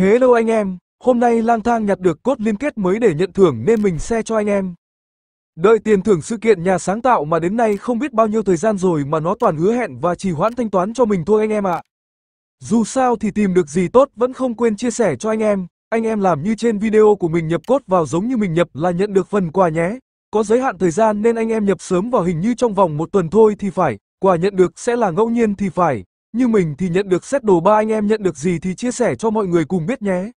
Hello anh em, hôm nay lang thang nhặt được cốt liên kết mới để nhận thưởng nên mình xe cho anh em. Đợi tiền thưởng sự kiện nhà sáng tạo mà đến nay không biết bao nhiêu thời gian rồi mà nó toàn hứa hẹn và trì hoãn thanh toán cho mình thôi anh em ạ. À. Dù sao thì tìm được gì tốt vẫn không quên chia sẻ cho anh em, anh em làm như trên video của mình nhập cốt vào giống như mình nhập là nhận được phần quà nhé. Có giới hạn thời gian nên anh em nhập sớm vào hình như trong vòng một tuần thôi thì phải, quà nhận được sẽ là ngẫu nhiên thì phải, như mình thì nhận được set đồ ba anh em nhận được gì thì chia sẻ cho mọi người cùng biết nhé.